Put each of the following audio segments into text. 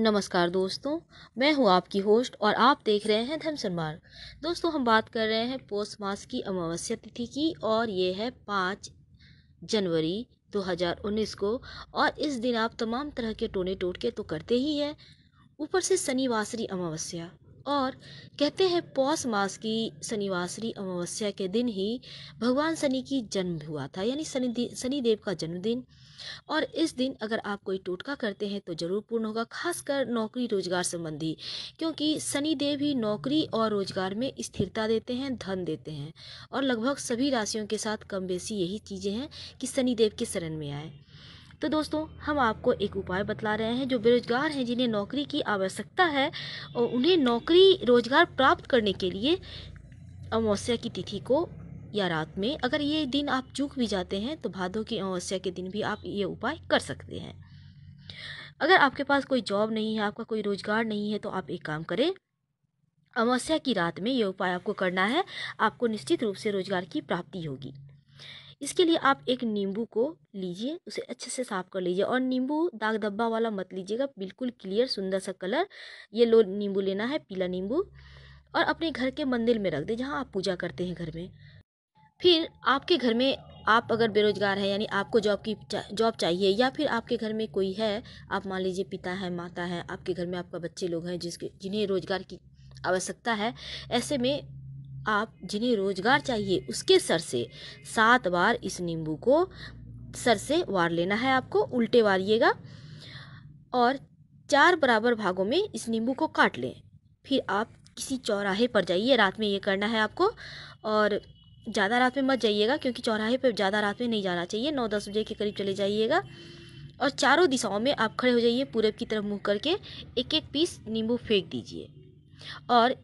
नमस्कार दोस्तों मैं हूँ आपकी होस्ट और आप देख रहे हैं धन मार्ग दोस्तों हम बात कर रहे हैं पोस्ट मास की अमावस्या तिथि की और ये है पाँच जनवरी 2019 को और इस दिन आप तमाम तरह के टोने टोटके तो करते ही हैं ऊपर से शनिवासरी अमावस्या और कहते हैं पौष मास की शनिवासरी अमावस्या के दिन ही भगवान शनि की जन्म हुआ था यानी शनि शनिदेव का जन्मदिन और इस दिन अगर आप कोई टोटका करते हैं तो ज़रूर पूर्ण होगा खासकर नौकरी रोजगार संबंधी क्योंकि शनिदेव ही नौकरी और रोजगार में स्थिरता देते हैं धन देते हैं और लगभग सभी राशियों के साथ कम बेसी यही चीज़ें हैं कि शनिदेव के शरण में आए तो दोस्तों हम आपको एक उपाय बतला रहे हैं जो बेरोजगार हैं जिन्हें नौकरी की आवश्यकता है और उन्हें नौकरी रोजगार प्राप्त करने के लिए अमावस्या की तिथि को या रात में अगर ये दिन आप चूक भी जाते हैं तो भादों की अमावस्या के दिन भी आप ये उपाय कर सकते हैं अगर आपके पास कोई जॉब नहीं है आपका कोई रोजगार नहीं है तो आप एक काम करें अमावस्या की रात में ये उपाय आपको करना है आपको निश्चित रूप से रोजगार की प्राप्ति होगी इसके लिए आप एक नींबू को लीजिए उसे अच्छे से साफ़ कर लीजिए और नींबू दाग धब्बा वाला मत लीजिएगा बिल्कुल क्लियर सुंदर सा कलर ये लो नींबू लेना है पीला नींबू और अपने घर के मंदिर में रख दें जहाँ आप पूजा करते हैं घर में फिर आपके घर में आप अगर बेरोजगार हैं यानी आपको जॉब की जॉब चाहिए या फिर आपके घर में कोई है आप मान लीजिए पिता है माता है आपके घर में आपका बच्चे लोग हैं जिसके जिन्हें रोज़गार की आवश्यकता है ऐसे में आप जिन्हें रोजगार चाहिए उसके सर से सात बार इस नींबू को सर से वार लेना है आपको उल्टे वारिएगा और चार बराबर भागों में इस नींबू को काट लें फिर आप किसी चौराहे पर जाइए रात में ये करना है आपको और ज़्यादा रात में मत जाइएगा क्योंकि चौराहे पर ज़्यादा रात में नहीं जाना चाहिए नौ दस बजे के करीब चले जाइएगा और चारों दिशाओं में आप खड़े हो जाइए पूरब की तरफ मुँह करके एक एक पीस नींबू फेंक दीजिए और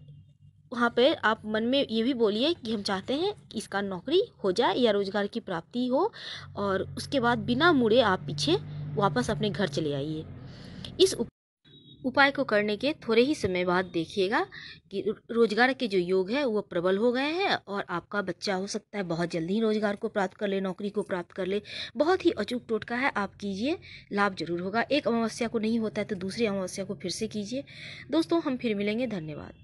वहाँ पे आप मन में ये भी बोलिए कि हम चाहते हैं कि इसका नौकरी हो जाए या रोज़गार की प्राप्ति हो और उसके बाद बिना मुड़े आप पीछे वापस अपने घर चले आइए इस उप... उपाय को करने के थोड़े ही समय बाद देखिएगा कि रोजगार के जो योग है वो प्रबल हो गए हैं और आपका बच्चा हो सकता है बहुत जल्दी ही रोजगार को प्राप्त कर ले नौकरी को प्राप्त कर ले बहुत ही अचूक टोटका है आप कीजिए लाभ जरूर होगा एक अमावस्या को नहीं होता है तो दूसरी अमावस्या को फिर से कीजिए दोस्तों हम फिर मिलेंगे धन्यवाद